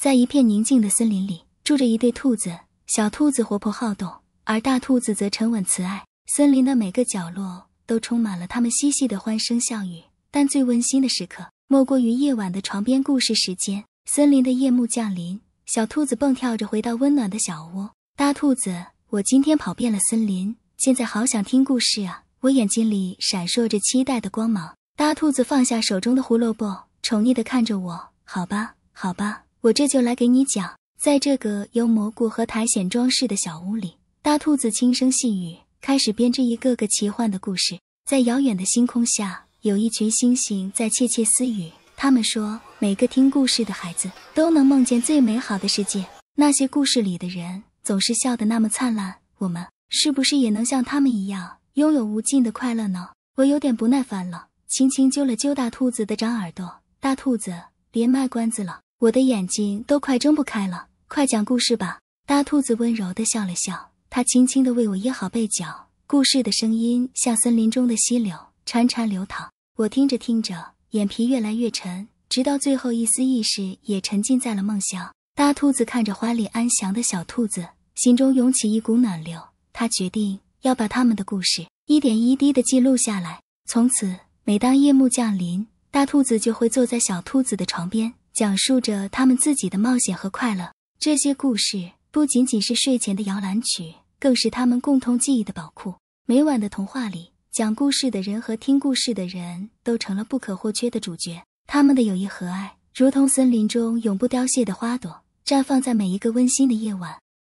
在一片宁静的森林里，住着一对兔子。小兔子活泼好动，而大兔子则沉稳慈爱。森林的每个角落都充满了他们嬉戏的欢声笑语。但最温馨的时刻，莫过于夜晚的床边故事时间。森林的夜幕降临，小兔子蹦跳着回到温暖的小窝。大兔子，我今天跑遍了森林，现在好想听故事啊！我眼睛里闪烁着期待的光芒。大兔子放下手中的胡萝卜，宠溺地看着我。好吧，好吧。我这就来给你讲，在这个由蘑菇和苔藓装饰的小屋里，大兔子轻声细语，开始编织一个个奇幻的故事。在遥远的星空下，有一群星星在窃窃私语。他们说，每个听故事的孩子都能梦见最美好的世界。那些故事里的人总是笑得那么灿烂，我们是不是也能像他们一样，拥有无尽的快乐呢？我有点不耐烦了，轻轻揪了揪大兔子的长耳朵。大兔子，别卖关子了。我的眼睛都快睁不开了，快讲故事吧。大兔子温柔的笑了笑，它轻轻的为我掖好被角。故事的声音像森林中的溪流，潺潺流淌。我听着听着，眼皮越来越沉，直到最后一丝意识也沉浸在了梦乡。大兔子看着花里安详的小兔子，心中涌起一股暖流。它决定要把他们的故事一点一滴的记录下来。从此，每当夜幕降临，大兔子就会坐在小兔子的床边。讲述着他们自己的冒险和快乐，这些故事不仅仅是睡前的摇篮曲，更是他们共同记忆的宝库。每晚的童话里，讲故事的人和听故事的人都成了不可或缺的主角。他们的友谊和爱，如同森林中永不凋谢的花朵，绽放在每一个温馨的夜晚。